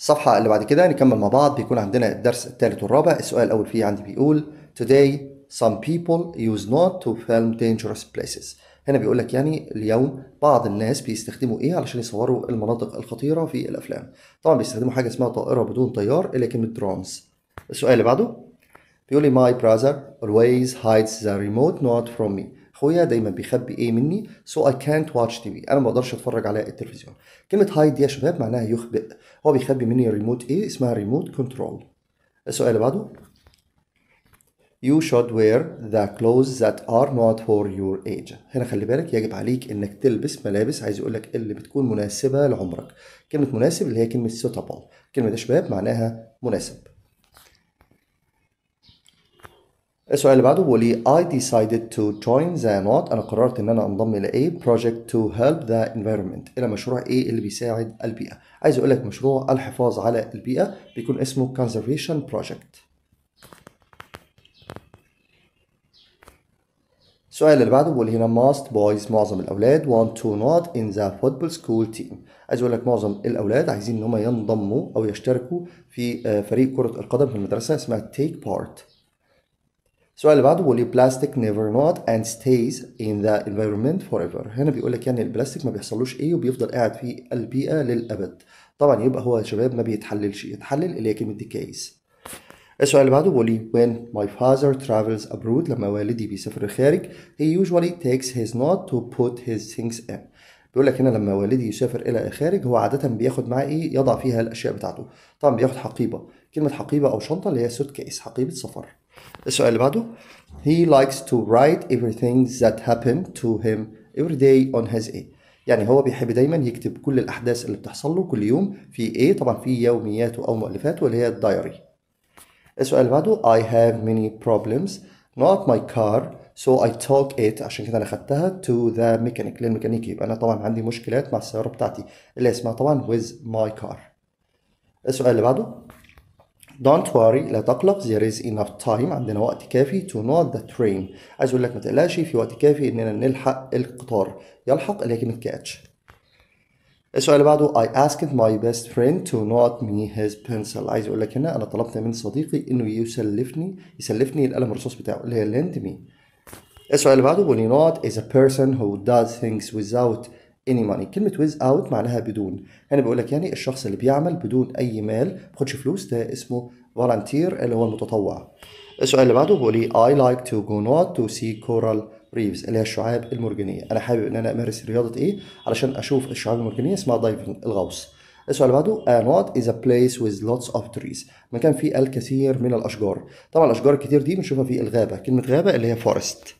الصفحة اللي بعد كده نكمل مع بعض بيكون عندنا الدرس الثالث والرابع السؤال الأول فيه عندي بيقول Today some people use not to film dangerous places هنا بيقول لك يعني اليوم بعض الناس بيستخدموا ايه علشان يصوروا المناطق الخطيرة في الأفلام طبعا بيستخدموا حاجة اسمها طائرة بدون طيار إلا كلمة درونز السؤال اللي بعده بيقول لي my brother always hides the remote not from me اخويا دايما بيخبي ايه مني سو اي كانت واتش تي في انا ما بقدرش اتفرج على التلفزيون كلمه هايد دي يا شباب معناها يخبئ هو بيخبي مني ريموت ايه اسمها ريموت كنترول السؤال اللي بعده You should wear the clothes that are not for your age. هنا خلي بالك يجب عليك انك تلبس ملابس عايز يقول لك اللي بتكون مناسبة لعمرك. كلمة مناسب اللي هي كلمة suitable. كلمه دي شباب معناها مناسب. السؤال اللي بعده بيقول لي I decided to join the not أنا قررت إن أنا أنضم إلى إيه project to help the environment إلى مشروع إيه اللي بيساعد البيئة عايز أقول لك مشروع الحفاظ على البيئة بيكون اسمه conservation project السؤال اللي بعده بيقول هنا most boys معظم الأولاد want to not in the football school team عايز أقول لك معظم الأولاد عايزين إن هم ينضموا أو يشتركوا في آه، فريق كرة القدم في المدرسة اسمها take part السؤال اللي بعده بيقول لي بلاستيك نيفر نوت اند ستيز ان ذا فور ايفر هنا بيقول لك يعني البلاستيك ما بيحصلوش ايه وبيفضل قاعد في البيئه للابد طبعا يبقى هو يا شباب ما بيتحللش يتحلل اللي هي كلمه ديكايز السؤال اللي بعده بيقول لي when my father travels abroad لما والدي بيسافر الخارج he usually takes his note to put his things in بيقول لك هنا لما والدي يسافر الى الخارج هو عاده بياخد معاه ايه يضع فيها الاشياء بتاعته طبعا بياخد حقيبه كلمه حقيبه او شنطه اللي هي سوت كيس حقيبه سفر السؤال اللي بعده he likes to write everything that happened to him every day on his A يعني هو بيحب دايما يكتب كل الأحداث اللي بتحصل له كل يوم في إيه طبعا في يومياته أو مؤلفاته اللي هي الدايري السؤال اللي بعده I have many problems not my car so I talk it عشان كده أنا خدتها to the mechanic للميكانيكي يبقى أنا طبعا عندي مشكلات مع السيارة بتاعتي اللي اسمها طبعا with my car السؤال اللي بعده Don't worry لا تقلق there is enough time عندنا وقت كافي to not the train عايز اقول لك ما تقلقش في وقت كافي اننا نلحق القطار يلحق لكن الكاتش السؤال اللي بعده I asked my best friend to not me his pencil عايز اقول لك هنا انا طلبت من صديقي انه يسلفني يسلفني القلم الرصاص بتاعه اللي هي lend me السؤال اللي بعده will you not is a person who does things without any money كلمة without معناها بدون أنا يعني بقول لك يعني الشخص اللي بيعمل بدون أي مال ما بياخدش فلوس ده اسمه فالنتير اللي هو المتطوع السؤال اللي بعده بيقول لي اي لايك تو جو نوت تو سي كورال ريفز اللي هي الشعاب المرجانية أنا حابب إن أنا أمارس رياضة إيه علشان أشوف الشعاب المرجانية اسمها دايفنج الغوص السؤال اللي بعده نوت از ا بليس with لوتس اوف تريز مكان فيه الكثير من الاشجار طبعا الاشجار الكتير دي بنشوفها في الغابه كلمه غابه اللي هي فورست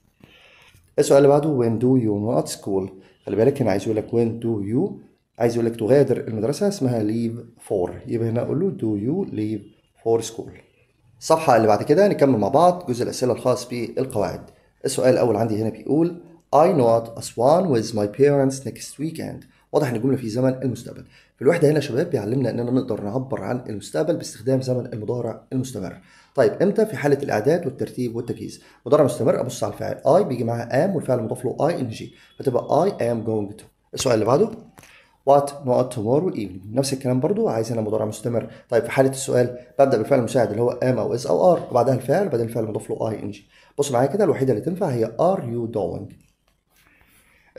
السؤال اللي بعده when do you not school خلي بالك هنا عايز يقول لك وين دو يو عايز يقول لك تغادر المدرسة اسمها ليف فور يبقى هنا أقول له دو يو ليف فور سكول الصفحة اللي بعد كده نكمل مع بعض جزء الأسئلة الخاص بالقواعد السؤال الأول عندي هنا بيقول I not Aswan with my parents next weekend واضح ان الجمله في زمن المستقبل في الوحده هنا شباب بيعلمنا اننا نقدر نعبر عن المستقبل باستخدام زمن المضارع المستمر طيب امتى في حاله الاعداد والترتيب والتجهيز مضارع مستمر ابص على الفاعل اي بيجي معاه ام والفعل المضاف له اي ان جي فتبقى اي ام جوينج تو السؤال اللي بعده وات نقط tomorrow evening نفس الكلام برضو عايز انا مضارع مستمر طيب في حاله السؤال ببدا بالفعل المساعد اللي هو ام او اس او ار وبعدها الفعل وبعدين الفعل المضاف له اي ان جي بص معايا كده الوحيده اللي تنفع هي ار يو doing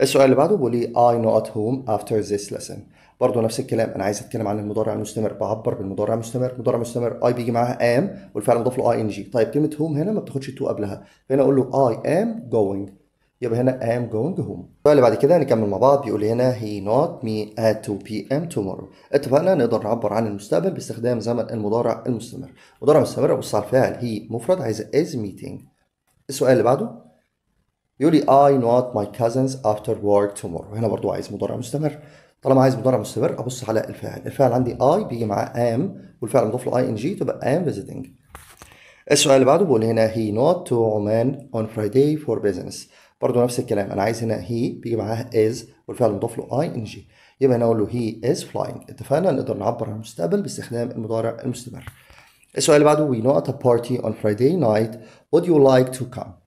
السؤال اللي بعده بيقول لي I not هوم home after this lesson برضه نفس الكلام انا عايز اتكلم عن المضارع المستمر بعبر بالمضارع المستمر مضارع مستمر اي بيجي معاها ام والفعل مضاف له اي ان جي طيب كلمه هوم هنا ما بتاخدش تو قبلها فهنا اقول له اي ام جوينج يبقى هنا ام جوينج هوم السؤال اللي بعد كده هنكمل مع بعض بيقول هنا هي نوت مي ات 2 بي ام تومورو اتفقنا نقدر نعبر عن المستقبل باستخدام زمن المضارع المستمر مضارع مستمر ابص على الفعل هي مفرد عايزه از ميتنج السؤال اللي بعده بيقول لي I not my cousins after work tomorrow هنا برضو عايز مضارع مستمر طالما عايز مضارع مستمر ابص على الفاعل الفاعل عندي اي بيجي معاه ام والفعل مضاف له اي ان جي تبقى ام فيزيتنج السؤال اللي بعده بيقول هنا هي نوت تو عمان اون فرايداي فور بزنس برضه نفس الكلام انا عايز هنا هي بيجي معاها از والفعل مضاف له اي ان جي يبقى هنا اقول له هي از فلاينج اتفقنا نقدر نعبر عن المستقبل باستخدام المضارع المستمر السؤال اللي بعده we نوت ا a party on Friday night would you like to come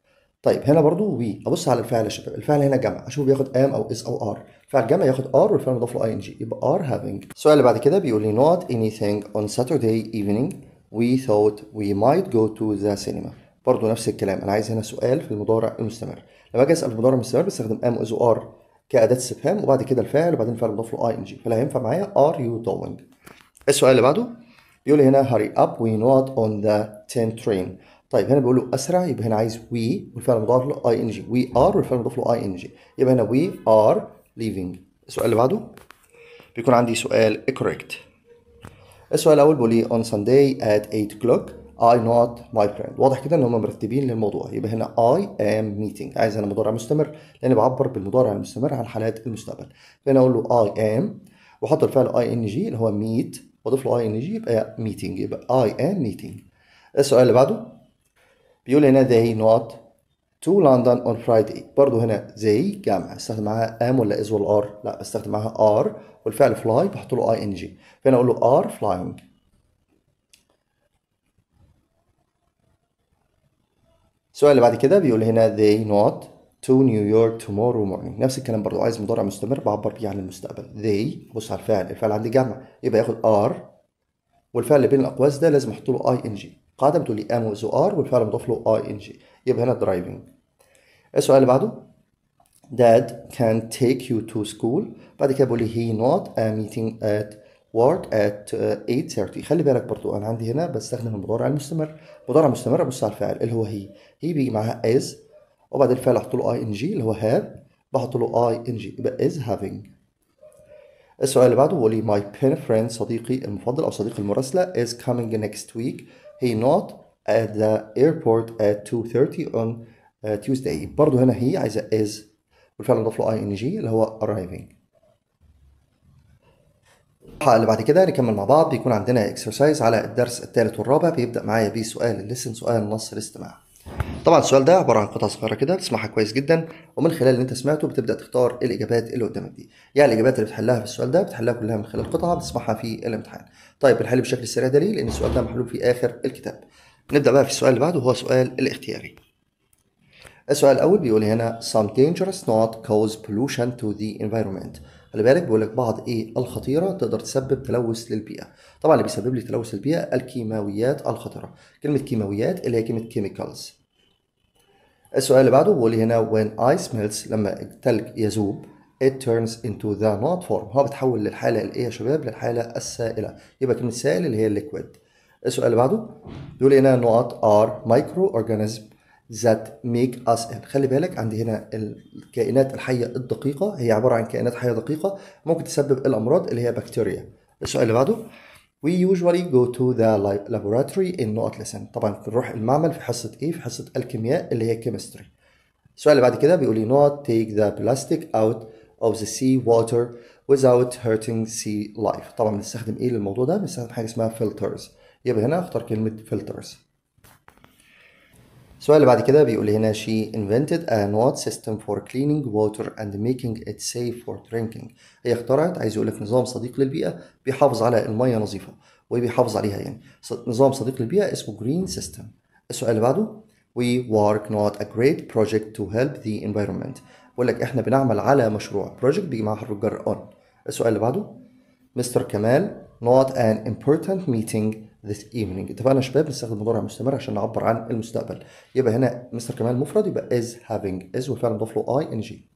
طيب هنا برضو وي ابص على الفعل يا شباب الفعل هنا جمع اشوف بياخد ام او اس او ار فعل جمع ياخد ار والفعل مضاف له اي ان جي يبقى ار هافينج السؤال اللي بعد كده بيقول لي not anything on Saturday evening we thought we might go to the cinema برضو نفس الكلام انا عايز هنا سؤال في المضارع المستمر لما اجي اسال في المضارع المستمر بستخدم ام اس او ار كاداه استفهام وبعد كده الفعل وبعدين الفعل مضاف له اي ان جي فلا هينفع معايا ار يو دوينج السؤال اللي بعده بيقول لي هنا hurry up we not on the 10 train طيب هنا بقول له اسرع يبقى هنا عايز وي والفعل المضارع له اي ان جي وي ار والفعل المضاف له اي ان جي يبقى هنا وي ار ليفينج السؤال اللي بعده بيكون عندي سؤال كوريكت السؤال الاول بيقول لي on Sunday at 8 o'clock I not my friend واضح كده ان هم مرتبين للموضوع يبقى هنا I am meeting عايز انا مضارع مستمر لان بعبر بالمضارع المستمر عن حالات المستقبل فانا اقول له I am واحط الفعل اي ان جي اللي هو meet واضيف له اي ان جي يبقى ميتنج يبقى I am meeting السؤال اللي بعده بيقول هنا they not to London on Friday برضو هنا they جامعة استخدم معاها am ولا is ولا are لا استخدم معاها are والفعل fly بحط له ing فهنا اقول له are flying السؤال اللي بعد كده بيقول هنا they not to New York tomorrow morning نفس الكلام برضو عايز مضارع مستمر بعبر بيه عن المستقبل they بص على الفعل الفعل عندي جمع يبقى ياخد are والفعل اللي بين الاقواس ده لازم احط له اي ان جي قاعده بتقول لي ام وزو ار والفعل مضاف له اي ان جي يبقى هنا درايفنج السؤال اللي بعده dad can take you to school بعد كده بقول لي he not a meeting at work at 8:30 uh, خلي بالك برضو انا عندي هنا بستخدم المضارع المستمر مضارع مستمر بص على الفعل اللي هو هي هي بيجي معاها از وبعد الفعل احط له اي ان جي اللي هو have بحط له اي ان جي يبقى is having السؤال اللي بعده بيقول لي my pen friend صديقي المفضل او صديقي المراسله is coming next week he not at the airport at 2:30 on uh, Tuesday برضه هنا هي عايزه is بالفعل نضيف له ing اللي هو arriving الحلقه اللي بعد كده نكمل مع بعض بيكون عندنا exercise على الدرس الثالث والرابع بيبدا معايا بسؤال الليسن سؤال نص الاستماع طبعا السؤال ده عباره عن قطع صغيره كده بتسمعها كويس جدا ومن خلال اللي انت سمعته بتبدا تختار الاجابات اللي قدامك دي يعني الاجابات اللي بتحلها في السؤال ده بتحلها كلها من خلال قطعه بتسمعها في الامتحان طيب بنحل بشكل سريع ده ليه لان السؤال ده محلول في اخر الكتاب نبدا بقى في السؤال اللي بعده وهو سؤال الاختياري السؤال الاول بيقول هنا some dangerous not cause pollution to the environment خلي بالك بيقول لك بعض ايه الخطيره تقدر تسبب تلوث للبيئه طبعا اللي بيسبب لي تلوث البيئه الكيماويات الخطره كلمه كيماويات اللي هي كلمه chemicals السؤال اللي بعده بيقول لي هنا when ice melts لما التلج يذوب it turns into the not form هو بتحول للحالة الايه يا شباب للحالة السائلة يبقى كلمة سائل اللي هي liquid السؤال اللي بعده بيقول لي إيه هنا not are مايكرو اورجانيزم that make us ill خلي بالك عندي هنا الكائنات الحية الدقيقة هي عبارة عن كائنات حية دقيقة ممكن تسبب الأمراض اللي هي بكتيريا السؤال اللي بعده we usually go to the laboratory in نقط لسان طبعا بنروح المعمل في حصة ايه في حصة الكيمياء اللي هي chemistry السؤال اللي بعد كده بيقول لي not take the plastic out of the sea water without hurting sea life طبعا بنستخدم ايه للموضوع ده بنستخدم حاجة اسمها filters يبقى هنا اختار كلمة filters السؤال اللي بعد كده بيقول هنا she invented a NOT system for cleaning water and making it safe for drinking هي اخترعت عايز يقول لك نظام صديق للبيئة بيحافظ على المية نظيفة وبيحافظ عليها يعني نظام صديق للبيئة اسمه green system السؤال اللي بعده we work not a great project to help the environment بيقول لك احنا بنعمل على مشروع project بيجي معاه حرف الجر on السؤال اللي بعده مستر كمال not an important meeting this evening اتفقنا شباب نستخدم مضارع مستمر عشان نعبر عن المستقبل يبقى هنا مستر كمال مفرد يبقى is having is وفعلا نضيف له اي ان جي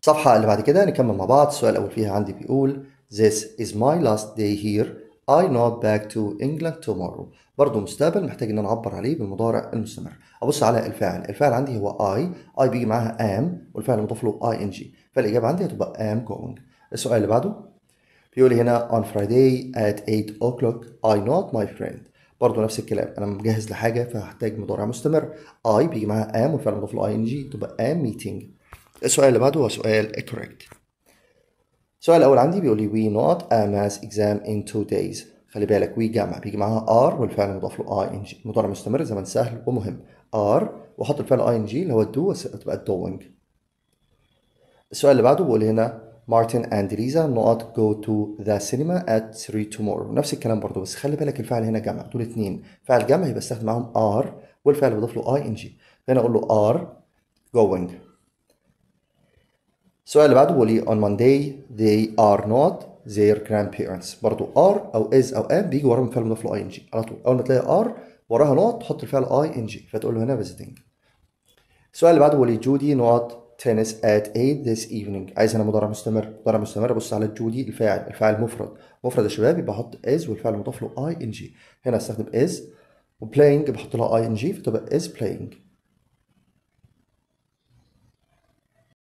الصفحه اللي بعد كده نكمل مع بعض السؤال الاول فيها عندي بيقول this is my last day here I not back to England tomorrow برضه مستقبل محتاج ان انا اعبر عليه بالمضارع المستمر ابص على الفاعل الفاعل عندي هو I I بيجي معاها am والفعل مضاف له ing فالاجابه عندي هتبقى am going السؤال اللي بعده بيقول هنا on Friday at 8 o'clock I not my friend برضه نفس الكلام انا مجهز لحاجه فهحتاج مضارع مستمر اي بيجي معاها ام والفعل مضاف له اي ان جي تبقى ام ميتنج السؤال اللي بعده هو سؤال كوريكت السؤال الاول عندي بيقول لي we not a mass exam in two days خلي بالك we جمع بيجي معاها ار والفعل مضاف له اي ان جي مضارع مستمر زمن سهل ومهم ار واحط الفعل اي ان جي اللي هو الدو تبقى doing السؤال اللي بعده بيقول هنا مارتن اند ليزا نوت جو تو ذا سينما ات 3 تومورو نفس الكلام برضه بس خلي بالك الفعل هنا جمع دول اثنين فعل جمع يبقى استخدم معاهم ار والفعل بضيف له اي ان جي هنا اقول له ار جوينج السؤال اللي بعده بيقول لي on Monday they are not their grandparents برضه ار او is او ام بيجي وراهم فعل مضاف له اي ان جي على طول اول ما تلاقي ار وراها نوت تحط الفعل اي ان جي فتقول له هنا visiting السؤال اللي بعده بيقول لي جودي نوت tennis at 8 this evening عايز انا مضارع مستمر مضارع مستمر بص على الجودي الفاعل الفاعل مفرد مفرد يا شباب يبقى احط is والفعل المضاف له ing هنا استخدم is وبلاينج بحط لها ing فتبقى is playing